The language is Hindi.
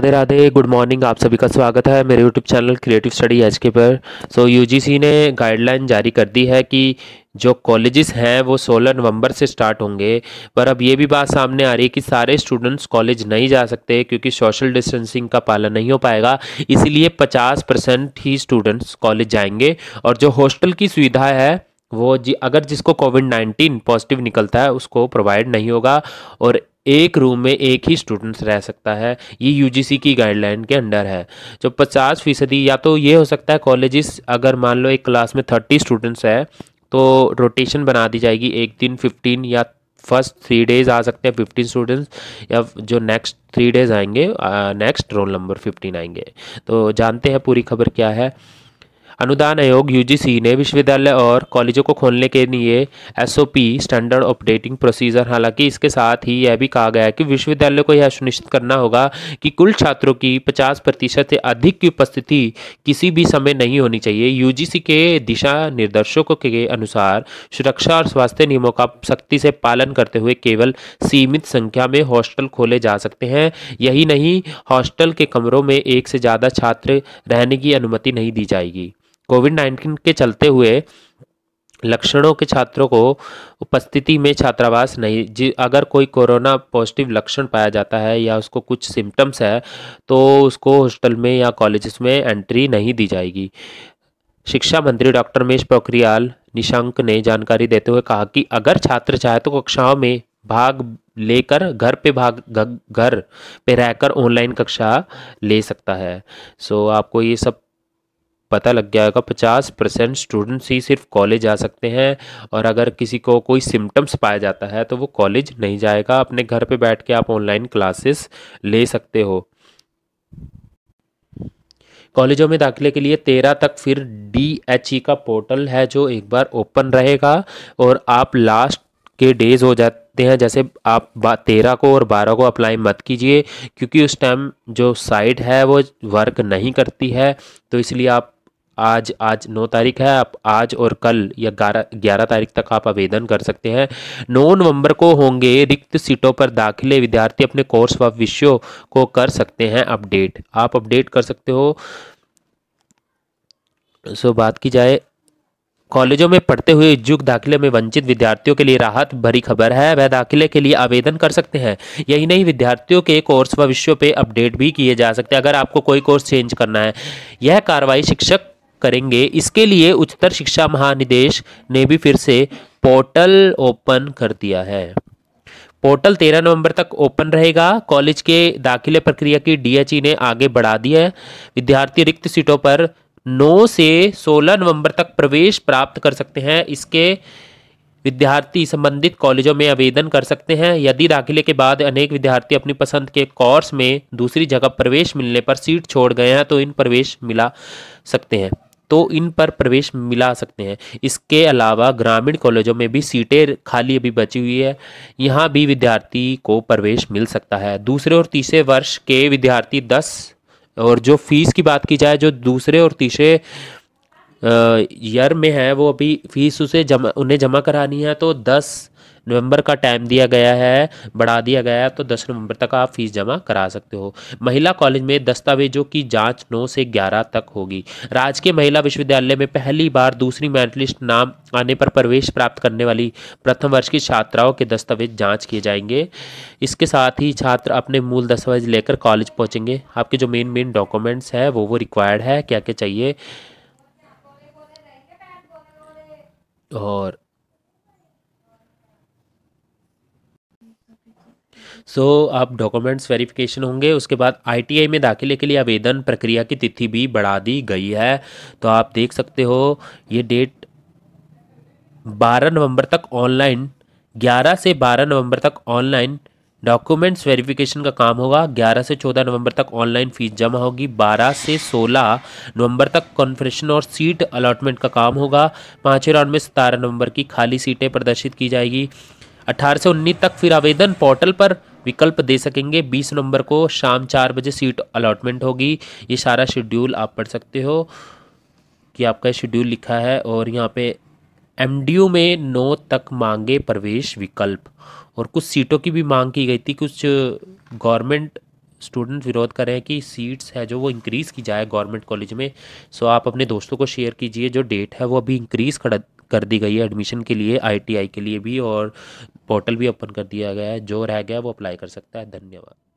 राधे राधे गुड मॉर्निंग आप सभी का स्वागत है मेरे YouTube channel creative study H K पर सो so, यूजीसी ने गाइडलाइन जारी कर दी है कि जो कॉलेजेस हैं वो 16 नवंबर से स्टार्ट होंगे पर अब ये भी बात सामने आ रही है कि सारे स्टूडेंट्स कॉलेज नहीं जा सकते क्योंकि सोशल डिस्टेंसिंग का पालन नहीं हो पाएगा इसीलिए पचास परसेंट ही स्टूडेंट्स कॉलेज जाएंगे और जो हॉस्टल की सुविधा है वो जी अगर जिसको कोविड नाइन्टीन पॉजिटिव निकलता है उसको प्रोवाइड नहीं होगा और एक रूम में एक ही स्टूडेंट्स रह सकता है ये यूजीसी की गाइडलाइन के अंडर है जो पचास फीसदी या तो ये हो सकता है कॉलेजेस अगर मान लो एक क्लास में थर्टी स्टूडेंट्स है तो रोटेशन बना दी जाएगी एक दिन फिफ्टीन या फर्स्ट थ्री डेज आ सकते हैं फिफ्टीन स्टूडेंट्स या जो नेक्स्ट थ्री डेज आएंगे नेक्स्ट रोल नंबर फिफ्टीन आएंगे तो जानते हैं पूरी खबर क्या है अनुदान आयोग यूजीसी ने विश्वविद्यालय और कॉलेजों को खोलने के लिए एसओपी स्टैंडर्ड ऑपरेटिंग प्रोसीजर हालांकि इसके साथ ही यह भी कहा गया है कि विश्वविद्यालय को यह सुनिश्चित करना होगा कि कुल छात्रों की 50 प्रतिशत से अधिक की उपस्थिति किसी भी समय नहीं होनी चाहिए यूजीसी के दिशा निर्देशों के अनुसार सुरक्षा और स्वास्थ्य नियमों का सख्ती से पालन करते हुए केवल सीमित संख्या में हॉस्टल खोले जा सकते हैं यही नहीं हॉस्टल के कमरों में एक से ज़्यादा छात्र रहने की अनुमति नहीं दी जाएगी कोविड नाइन्टीन के चलते हुए लक्षणों के छात्रों को उपस्थिति में छात्रावास नहीं जी अगर कोई कोरोना पॉजिटिव लक्षण पाया जाता है या उसको कुछ सिम्टम्स है तो उसको हॉस्टल में या कॉलेजेस में एंट्री नहीं दी जाएगी शिक्षा मंत्री डॉक्टर मेश पोखरियाल निशंक ने जानकारी देते हुए कहा कि अगर छात्र चाहे तो कक्षाओं में भाग लेकर घर पे भाग घर पे रहकर ऑनलाइन कक्षा ले सकता है सो आपको ये सब पता लग गया होगा पचास परसेंट स्टूडेंट्स ही सिर्फ कॉलेज आ सकते हैं और अगर किसी को कोई सिम्टम्स पाया जाता है तो वो कॉलेज नहीं जाएगा अपने घर पे बैठ के आप ऑनलाइन क्लासेस ले सकते हो कॉलेजों में दाखिले के लिए तेरह तक फिर डी एच ई का पोर्टल है जो एक बार ओपन रहेगा और आप लास्ट के डेज हो जाते हैं जैसे आप तेरह को और बारह को अप्लाई मत कीजिए क्योंकि उस टाइम जो साइट है वो वर्क नहीं करती है तो इसलिए आप आज आज नौ तारीख है आप आज और कल या ग्यारह ग्यारह तारीख तक आप आवेदन कर सकते हैं नौ नवंबर को होंगे रिक्त सीटों पर दाखिले विद्यार्थी अपने कोर्स व विषयों को कर सकते हैं अपडेट आप अपडेट कर सकते हो सो बात की जाए कॉलेजों में पढ़ते हुए इच्छुक दाखिले में वंचित विद्यार्थियों के लिए राहत भरी खबर है वह दाखिले के लिए आवेदन कर सकते हैं यही नहीं विद्यार्थियों के कोर्स व विषयों पर अपडेट भी किए जा सकते हैं अगर आपको कोई कोर्स चेंज करना है यह कार्रवाई शिक्षक करेंगे इसके लिए उच्चतर शिक्षा महानिदेश ने भी फिर से पोर्टल ओपन कर दिया है पोर्टल 13 नवंबर तक ओपन रहेगा कॉलेज के दाखिले प्रक्रिया की डीएचई ने आगे बढ़ा दी है विद्यार्थी रिक्त सीटों पर 9 से 16 नवंबर तक प्रवेश प्राप्त कर सकते हैं इसके विद्यार्थी संबंधित कॉलेजों में आवेदन कर सकते हैं यदि दाखिले के बाद अनेक विद्यार्थी अपनी पसंद के कोर्स में दूसरी जगह प्रवेश मिलने पर सीट छोड़ गए हैं तो इन प्रवेश मिला सकते हैं तो इन पर प्रवेश मिला सकते हैं इसके अलावा ग्रामीण कॉलेजों में भी सीटें खाली अभी बची हुई है यहाँ भी विद्यार्थी को प्रवेश मिल सकता है दूसरे और तीसरे वर्ष के विद्यार्थी दस और जो फीस की बात की जाए जो दूसरे और तीसरे ईयर में है वो अभी फीस उसे जमा उन्हें जमा करानी है तो दस नवंबर का टाइम दिया गया है बढ़ा दिया गया है तो दस नवंबर तक आप फीस जमा करा सकते हो महिला कॉलेज में दस्तावेजों की जाँच नौ से ग्यारह तक होगी राजकीय महिला विश्वविद्यालय में पहली बार दूसरी मेरिट लिस्ट नाम आने पर प्रवेश प्राप्त करने वाली प्रथम वर्ष की छात्राओं के दस्तावेज जाँच किए जाएंगे इसके साथ ही छात्र अपने मूल दस्तावेज लेकर कॉलेज पहुँचेंगे आपके जो मेन मेन डॉक्यूमेंट्स है वो वो रिक्वायर्ड है क्या क्या चाहिए और सो आप डॉक्यूमेंट्स वेरिफिकेशन होंगे उसके बाद आईटीआई में दाखिले के लिए आवेदन प्रक्रिया की तिथि भी बढ़ा दी गई है तो आप देख सकते हो ये डेट बारह नवंबर तक ऑनलाइन ग्यारह से बारह नवंबर तक ऑनलाइन डॉक्यूमेंट्स वेरिफिकेशन का काम होगा 11 से 14 नवंबर तक ऑनलाइन फीस जमा होगी 12 से 16 नवंबर तक कॉन्फ्रेशन और सीट अलॉटमेंट का काम होगा पाँचवें राउंड में सतारह नवंबर की खाली सीटें प्रदर्शित की जाएगी 18 से 19 तक फिर आवेदन पोर्टल पर विकल्प दे सकेंगे बीस नवंबर को शाम चार बजे सीट अलॉटमेंट होगी ये सारा शेड्यूल आप पढ़ सकते हो कि आपका शेड्यूल लिखा है और यहाँ पे एमडीयू में नौ तक मांगे प्रवेश विकल्प और कुछ सीटों की भी मांग की गई थी कुछ गवर्नमेंट स्टूडेंट विरोध कर रहे हैं कि सीट्स है जो वो इंक्रीज़ की जाए गवर्नमेंट कॉलेज में सो आप अपने दोस्तों को शेयर कीजिए जो डेट है वो अभी इंक्रीज़ कर दी गई है एडमिशन के लिए आईटीआई के लिए भी और पोर्टल भी ओपन कर दिया गया है जो रह गया वो अप्लाई कर सकता है धन्यवाद